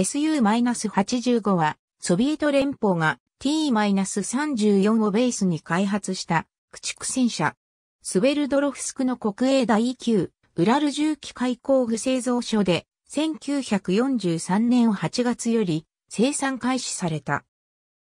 SU-85 は、ソビエト連邦が T-34 をベースに開発した駆逐戦車。スベルドロフスクの国営第9、ウラル重機械工具製造所で、1943年8月より生産開始された。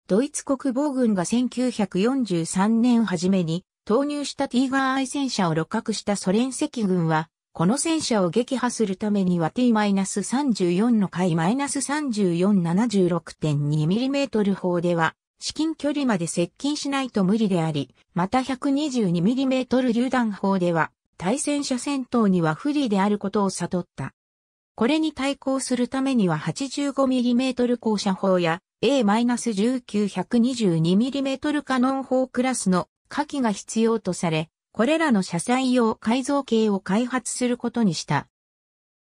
ドイツ国防軍が1943年初めに投入したティーガー愛戦車を露獲したソ連赤軍はこの戦車を撃破するためには T-34 の回 -3476.2mm 砲では、至近距離まで接近しないと無理であり、また 122mm 榴弾砲では、対戦車戦闘には不利であることを悟った。これに対抗するためには 85mm 高射砲や A-1922mm カノン砲クラスの火器が必要とされ、これらの車載用改造系を開発することにした。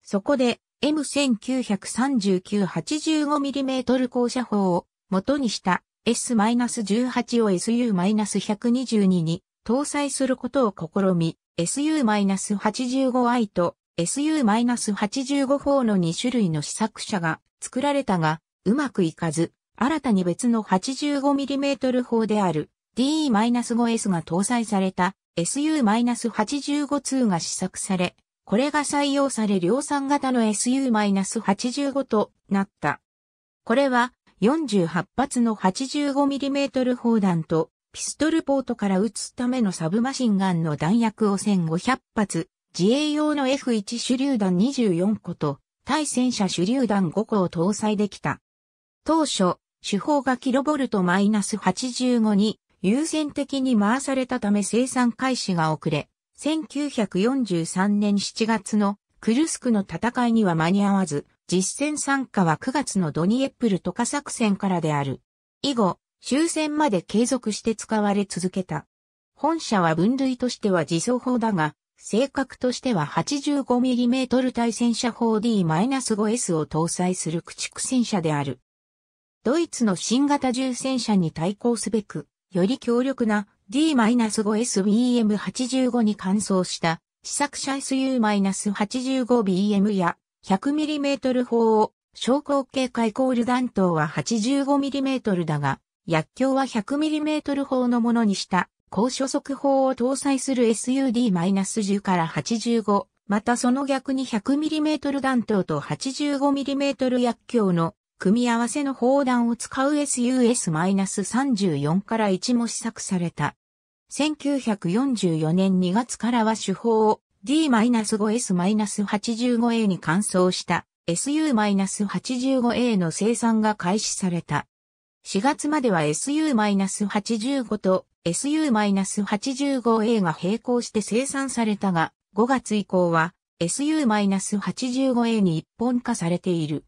そこで M1939-85mm 降車砲を元にした S-18 を SU-122 に搭載することを試み、SU-85i と SU-85 砲の2種類の試作車が作られたが、うまくいかず、新たに別の 85mm 砲である D-5S が搭載された SU-85 通が試作され、これが採用され量産型の SU-85 となった。これは48発の 85mm 砲弾とピストルポートから撃つためのサブマシンガンの弾薬を1500発、自衛用の F1 手榴弾24個と対戦車手榴弾5個を搭載できた。当初、手法がキロボルト -85 に優先的に回されたため生産開始が遅れ、1943年7月のクルスクの戦いには間に合わず、実戦参加は9月のドニエップル渡か作戦からである。以後、終戦まで継続して使われ続けた。本社は分類としては自走砲だが、正確としては 85mm 対戦車砲 D-5S を搭載する駆逐戦車である。ドイツの新型重戦車に対抗すべく、より強力な D-5SBM85 に換装した試作車 SU-85BM や 100mm 砲を昇降系コール弾頭は 85mm だが、薬莢は 100mm 砲のものにした高初速砲を搭載する SUD-10 から85、またその逆に 100mm 弾頭と 85mm 薬莢の組み合わせの砲弾を使う SUS-34 から1も試作された。1944年2月からは手法を D-5S-85A に換装した SU-85A の生産が開始された。4月までは SU-85 と SU-85A が並行して生産されたが、5月以降は SU-85A に一本化されている。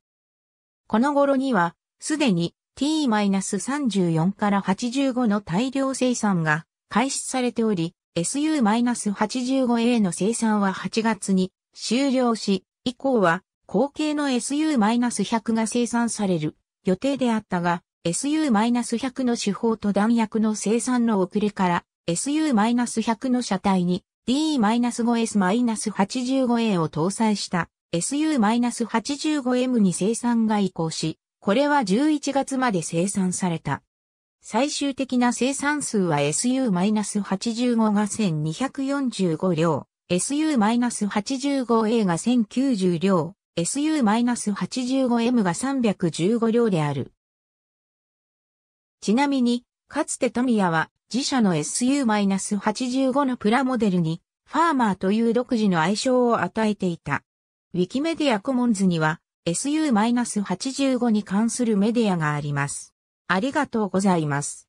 この頃には、すでに T-34 から85の大量生産が開始されており、SU-85A の生産は8月に終了し、以降は後継の SU-100 が生産される予定であったが、SU-100 の手法と弾薬の生産の遅れから、SU-100 の車体に D-5S-85A を搭載した SU-85M に生産が移行し、これは11月まで生産された。最終的な生産数は SU-85 が1245両、SU-85A が1090両、SU-85M が315両である。ちなみに、かつてトミヤは自社の SU-85 のプラモデルにファーマーという独自の愛称を与えていた。ウィキメディアコモンズには SU-85 に関するメディアがあります。ありがとうございます。